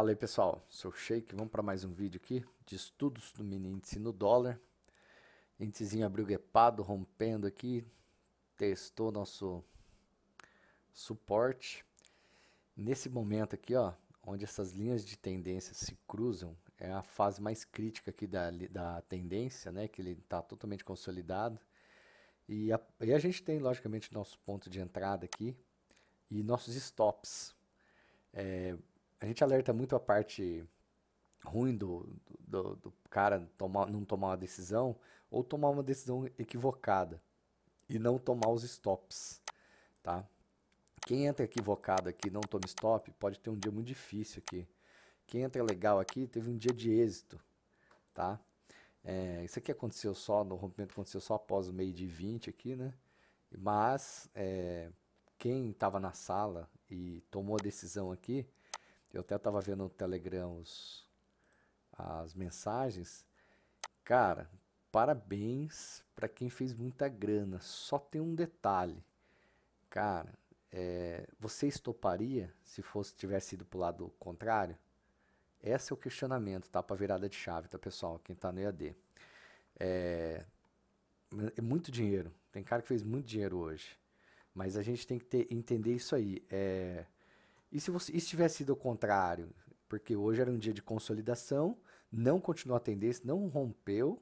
Fala aí pessoal, sou Sheik, vamos para mais um vídeo aqui de estudos do mini índice no dólar. Índicezinho abriu guepado, rompendo aqui, testou nosso suporte. Nesse momento aqui, ó, onde essas linhas de tendência se cruzam, é a fase mais crítica aqui da, da tendência, né, que ele está totalmente consolidado. E a, e a gente tem, logicamente, nosso ponto de entrada aqui e nossos stops. É, a gente alerta muito a parte ruim do, do, do cara tomar, não tomar uma decisão ou tomar uma decisão equivocada e não tomar os stops, tá? Quem entra equivocado aqui não toma stop pode ter um dia muito difícil aqui. Quem entra legal aqui teve um dia de êxito, tá? É, isso aqui aconteceu só, no rompimento aconteceu só após o meio de 20 aqui, né? Mas é, quem estava na sala e tomou a decisão aqui, eu até estava vendo no Telegram os, as mensagens. Cara, parabéns para quem fez muita grana. Só tem um detalhe. Cara, é, você estoparia se fosse tivesse ido para o lado contrário? Esse é o questionamento, tá? Para virada de chave, tá, pessoal? Quem está no EAD. É, é muito dinheiro. Tem cara que fez muito dinheiro hoje. Mas a gente tem que ter, entender isso aí. É, e se você e se tivesse sido o contrário, porque hoje era um dia de consolidação, não continuou a tendência, não rompeu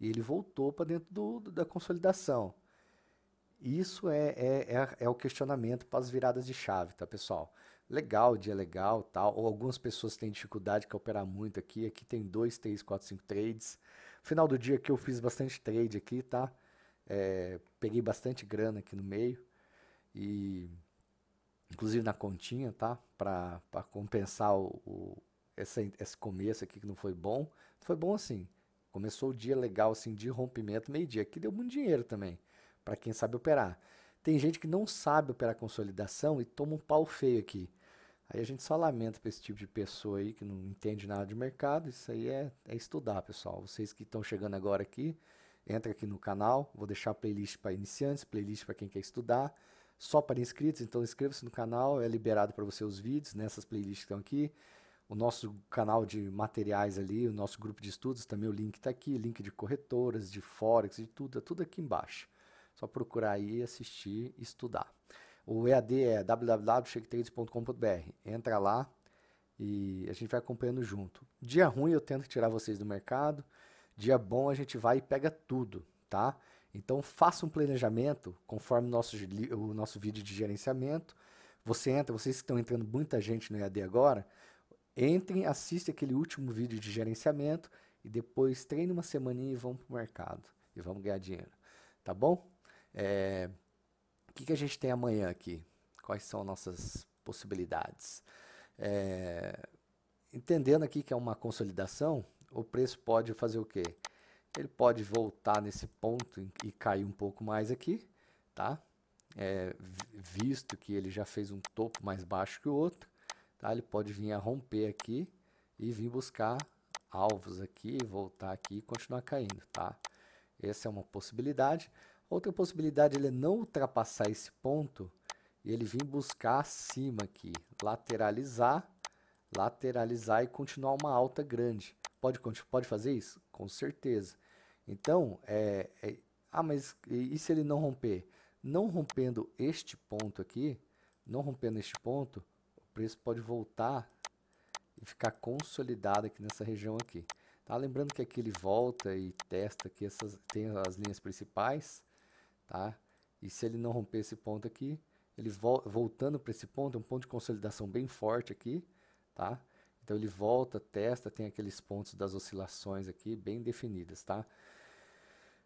e ele voltou para dentro do, do, da consolidação. Isso é, é, é, é o questionamento para as viradas de chave, tá, pessoal? Legal, dia legal, tal. Ou algumas pessoas têm dificuldade que operar muito aqui. Aqui tem 2, 3, 4, 5 trades. Final do dia que eu fiz bastante trade aqui, tá? É, peguei bastante grana aqui no meio. E inclusive na continha, tá? Para compensar o, o essa, esse começo aqui que não foi bom. Foi bom assim. Começou o dia legal assim de rompimento meio-dia, que deu muito dinheiro também para quem sabe operar. Tem gente que não sabe operar consolidação e toma um pau feio aqui. Aí a gente só lamenta para esse tipo de pessoa aí que não entende nada de mercado. Isso aí é, é estudar, pessoal. Vocês que estão chegando agora aqui, entra aqui no canal. Vou deixar playlist para iniciantes, playlist para quem quer estudar só para inscritos, então inscreva-se no canal, é liberado para você os vídeos nessas né, playlists que estão aqui. O nosso canal de materiais ali, o nosso grupo de estudos, também o link está aqui, link de corretoras, de forex, de tudo, é tudo aqui embaixo. Só procurar aí, assistir e estudar. O EAD é www.shaketrades.com.br. Entra lá e a gente vai acompanhando junto. Dia ruim eu tento tirar vocês do mercado, dia bom a gente vai e pega tudo, tá? Então faça um planejamento conforme nosso, o nosso vídeo de gerenciamento. Você entra, vocês que estão entrando muita gente no EAD agora, entrem, assista aquele último vídeo de gerenciamento e depois treine uma semaninha e vão para o mercado. E vamos ganhar dinheiro. Tá bom? É... O que, que a gente tem amanhã aqui? Quais são nossas possibilidades? É... Entendendo aqui que é uma consolidação, o preço pode fazer o quê? Ele pode voltar nesse ponto e cair um pouco mais aqui, tá? É, visto que ele já fez um topo mais baixo que o outro, tá? Ele pode vir a romper aqui e vir buscar alvos aqui, voltar aqui e continuar caindo, tá? Essa é uma possibilidade. Outra possibilidade é ele é não ultrapassar esse ponto e ele vir buscar acima aqui, lateralizar, lateralizar e continuar uma alta grande. Pode, pode fazer isso? com certeza. Então, é, é, ah, mas e se ele não romper? Não rompendo este ponto aqui, não rompendo este ponto, o preço pode voltar e ficar consolidado aqui nessa região aqui. Tá? Lembrando que aqui ele volta e testa aqui, essas, tem as linhas principais, tá? E se ele não romper esse ponto aqui, ele volta voltando para esse ponto, é um ponto de consolidação bem forte aqui, tá? Então ele volta, testa, tem aqueles pontos das oscilações aqui bem definidas, tá?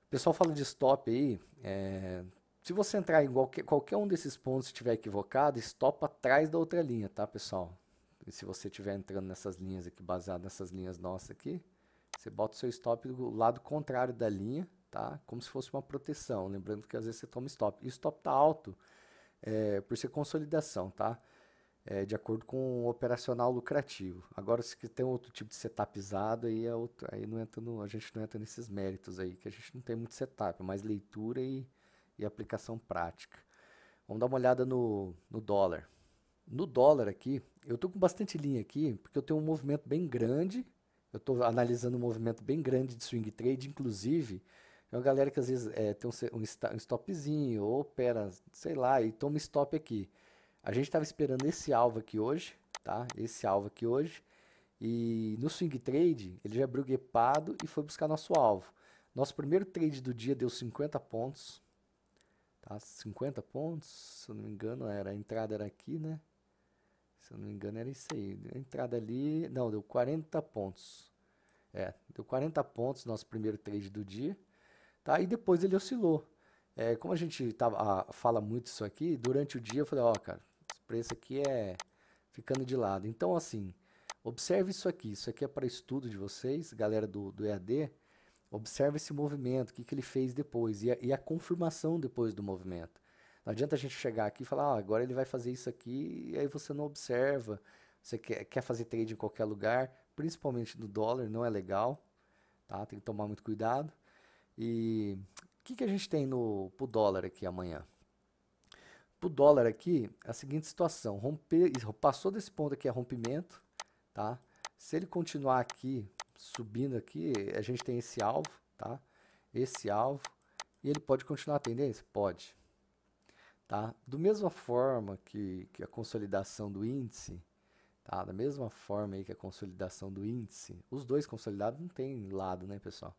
O pessoal fala de stop aí, é, se você entrar em qualquer, qualquer um desses pontos e estiver equivocado, stop atrás da outra linha, tá pessoal? E se você estiver entrando nessas linhas aqui, baseado nessas linhas nossas aqui, você bota o seu stop do lado contrário da linha, tá? Como se fosse uma proteção, lembrando que às vezes você toma stop. E o stop tá alto é, por ser consolidação, Tá? é, de acordo com o operacional lucrativo. Agora, se tem outro tipo de setupizado, aí, é outro, aí não entra no, a gente não entra nesses méritos aí, que a gente não tem muito setup, é mais leitura e, e aplicação prática. Vamos dar uma olhada no, no dólar. No dólar aqui, eu estou com bastante linha aqui, porque eu tenho um movimento bem grande, eu estou analisando um movimento bem grande de swing trade, inclusive, é uma galera que às vezes é, tem um, um stopzinho, ou opera, sei lá, e toma stop aqui. A gente estava esperando esse alvo aqui hoje, tá? Esse alvo aqui hoje. E no swing trade, ele já abriu guepado e foi buscar nosso alvo. Nosso primeiro trade do dia deu 50 pontos. Tá? 50 pontos, se eu não me engano, era a entrada era aqui, né? Se eu não me engano, era isso aí. A entrada ali, não, deu 40 pontos. É, deu 40 pontos nosso primeiro trade do dia. Tá? E depois ele oscilou. É, como a gente tava, ah, fala muito isso aqui, durante o dia eu falei, ó, oh, cara, preço aqui é ficando de lado. Então, assim, observe isso aqui. Isso aqui é para estudo de vocês, galera do, do EAD. Observe esse movimento, o que, que ele fez depois e a, e a confirmação depois do movimento. Não adianta a gente chegar aqui e falar, ah, agora ele vai fazer isso aqui, e aí você não observa. Você quer, quer fazer trade em qualquer lugar, principalmente no dólar, não é legal. Tá? Tem que tomar muito cuidado. E o que, que a gente tem no pro dólar aqui amanhã? Para o dólar aqui, é a seguinte situação, romper, passou desse ponto aqui é rompimento, tá? Se ele continuar aqui, subindo aqui, a gente tem esse alvo, tá? Esse alvo, e ele pode continuar a tendência? Pode. Tá? Do mesma forma que, que a consolidação do índice, tá? Da mesma forma aí que a consolidação do índice, os dois consolidados não tem lado, né, pessoal?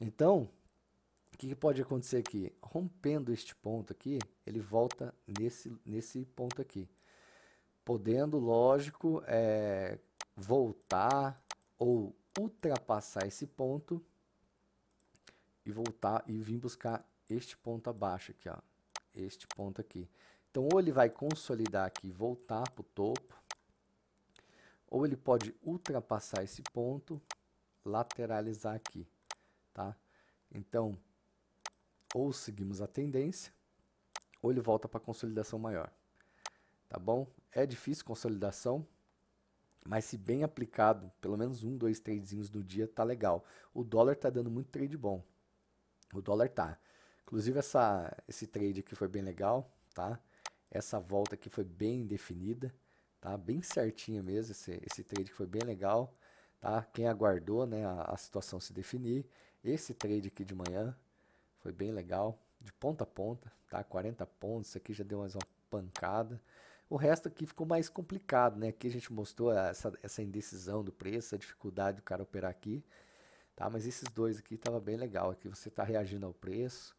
Então, o que, que pode acontecer aqui? Rompendo este ponto aqui, ele volta nesse, nesse ponto aqui. Podendo, lógico, é, voltar ou ultrapassar esse ponto e voltar e vir buscar este ponto abaixo aqui, ó, este ponto aqui. Então, ou ele vai consolidar aqui e voltar para o topo, ou ele pode ultrapassar esse ponto, lateralizar aqui, tá? Então, ou seguimos a tendência, ou ele volta para consolidação maior. Tá bom? É difícil consolidação, mas se bem aplicado, pelo menos um, dois tradezinhos no dia, tá legal. O dólar tá dando muito trade bom. O dólar tá. Inclusive essa, esse trade aqui foi bem legal, tá? Essa volta aqui foi bem definida, tá? Bem certinha mesmo, esse, esse trade que foi bem legal, tá? Quem aguardou, né, a, a situação se definir. Esse trade aqui de manhã, foi bem legal. De ponta a ponta, tá? 40 pontos. Isso aqui já deu mais uma pancada. O resto aqui ficou mais complicado, né? Aqui a gente mostrou essa, essa indecisão do preço, a dificuldade do cara operar aqui. Tá? Mas esses dois aqui tava bem legal. Aqui você tá reagindo ao preço.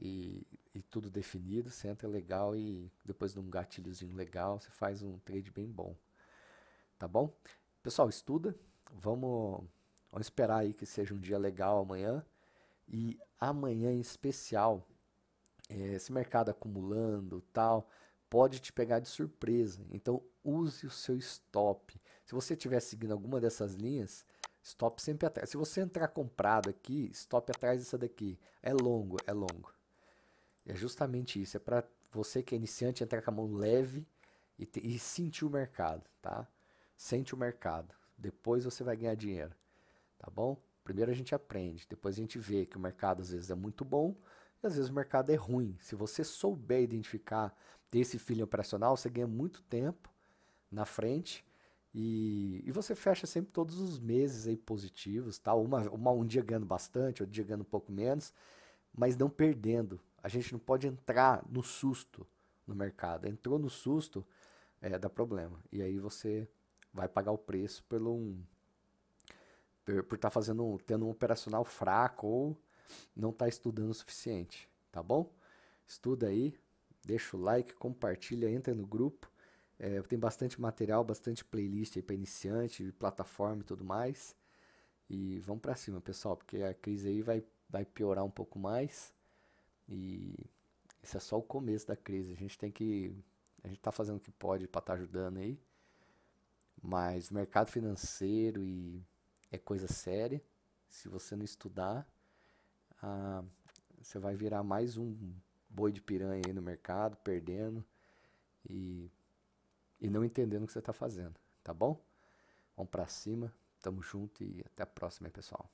E, e, tudo definido, você entra legal e depois de um gatilhozinho legal, você faz um trade bem bom. Tá bom? Pessoal, estuda. Vamos, vamos esperar aí que seja um dia legal amanhã. E amanhã em especial, é, esse mercado acumulando tal, pode te pegar de surpresa. Então use o seu stop. Se você estiver seguindo alguma dessas linhas, stop sempre atrás. Se você entrar comprado aqui, stop atrás dessa daqui. É longo, é longo. É justamente isso. É para você que é iniciante entrar com a mão leve e, te, e sentir o mercado, tá? Sente o mercado. Depois você vai ganhar dinheiro, tá bom? Primeiro a gente aprende, depois a gente vê que o mercado às vezes é muito bom e às vezes o mercado é ruim. Se você souber identificar esse filho operacional, você ganha muito tempo na frente e, e você fecha sempre todos os meses aí positivos, tá? Uma, uma, um dia ganhando bastante, outro dia ganhando um pouco menos, mas não perdendo. A gente não pode entrar no susto no mercado. Entrou no susto, é, dá problema. E aí você vai pagar o preço pelo um por estar tá fazendo tendo um operacional fraco ou não estar tá estudando o suficiente, tá bom? Estuda aí, deixa o like, compartilha, entra no grupo. É, tem bastante material, bastante playlist aí para iniciante, plataforma e tudo mais. E vamos para cima, pessoal, porque a crise aí vai, vai piorar um pouco mais. E isso é só o começo da crise. A gente tem que a gente está fazendo o que pode para estar tá ajudando aí. Mas o mercado financeiro e é coisa séria. Se você não estudar, ah, você vai virar mais um boi de piranha aí no mercado, perdendo e, e não entendendo o que você está fazendo, tá bom? Vamos para cima, tamo junto e até a próxima, aí, pessoal.